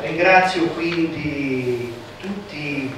Ringrazio quindi tutti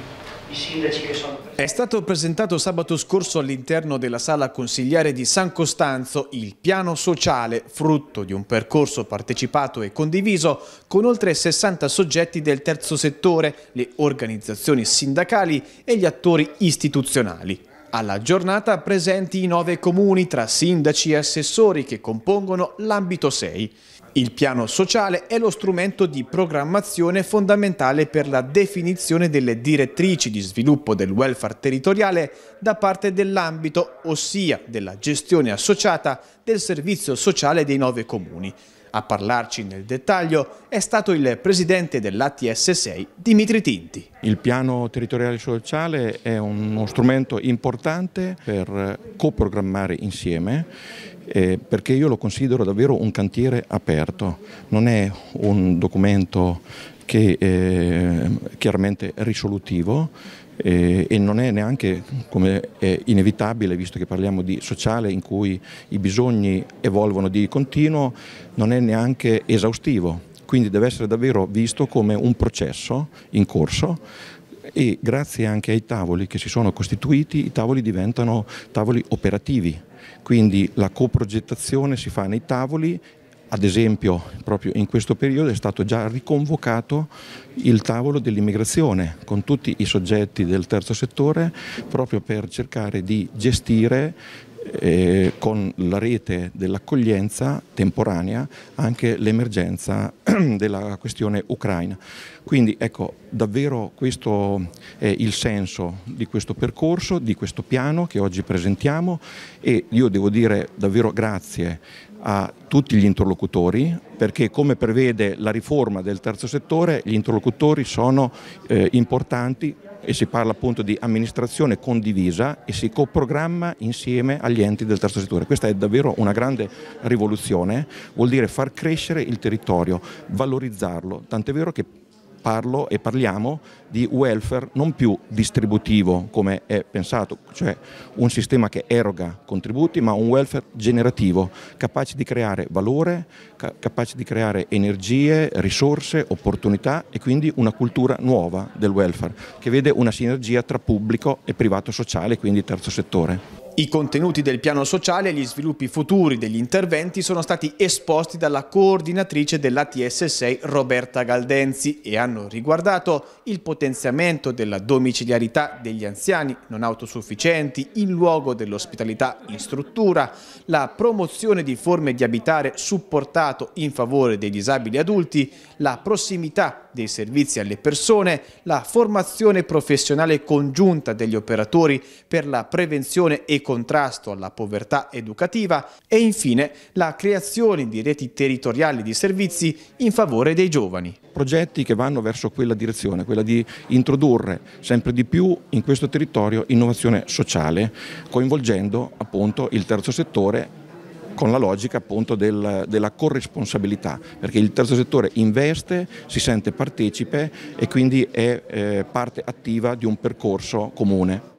i sindaci che sono presenti. È stato presentato sabato scorso all'interno della sala consigliare di San Costanzo il piano sociale, frutto di un percorso partecipato e condiviso con oltre 60 soggetti del terzo settore, le organizzazioni sindacali e gli attori istituzionali. Alla giornata presenti i nove comuni tra sindaci e assessori che compongono l'ambito 6. Il piano sociale è lo strumento di programmazione fondamentale per la definizione delle direttrici di sviluppo del welfare territoriale da parte dell'ambito, ossia della gestione associata del servizio sociale dei nove comuni. A parlarci nel dettaglio è stato il presidente dell'ATS6, Dimitri Tinti. Il piano territoriale sociale è uno strumento importante per coprogrammare insieme eh, perché io lo considero davvero un cantiere aperto, non è un documento che ehm, è chiaramente risolutivo eh, e non è neanche come è inevitabile, visto che parliamo di sociale in cui i bisogni evolvono di continuo, non è neanche esaustivo, quindi deve essere davvero visto come un processo in corso e grazie anche ai tavoli che si sono costituiti i tavoli diventano tavoli operativi, quindi la coprogettazione si fa nei tavoli ad esempio, proprio in questo periodo è stato già riconvocato il tavolo dell'immigrazione con tutti i soggetti del terzo settore proprio per cercare di gestire eh, con la rete dell'accoglienza temporanea anche l'emergenza della questione ucraina. Quindi ecco, davvero questo è il senso di questo percorso, di questo piano che oggi presentiamo e io devo dire davvero grazie a tutti gli interlocutori perché come prevede la riforma del terzo settore gli interlocutori sono eh, importanti e si parla appunto di amministrazione condivisa e si coprogramma insieme agli enti del terzo settore. Questa è davvero una grande rivoluzione, vuol dire far crescere il territorio, valorizzarlo, tant'è vero che parlo e parliamo di welfare non più distributivo come è pensato, cioè un sistema che eroga contributi, ma un welfare generativo, capace di creare valore, capace di creare energie, risorse, opportunità e quindi una cultura nuova del welfare, che vede una sinergia tra pubblico e privato sociale, quindi terzo settore. I contenuti del piano sociale e gli sviluppi futuri degli interventi sono stati esposti dalla coordinatrice dell'ATS 6 Roberta Galdenzi e hanno riguardato il potenziamento della domiciliarità degli anziani non autosufficienti in luogo dell'ospitalità in struttura, la promozione di forme di abitare supportato in favore dei disabili adulti, la prossimità dei servizi alle persone, la formazione professionale congiunta degli operatori per la prevenzione e contrasto alla povertà educativa e infine la creazione di reti territoriali di servizi in favore dei giovani. Progetti che vanno verso quella direzione, quella di introdurre sempre di più in questo territorio innovazione sociale, coinvolgendo appunto il terzo settore con la logica appunto del, della corresponsabilità, perché il terzo settore investe, si sente partecipe e quindi è eh, parte attiva di un percorso comune.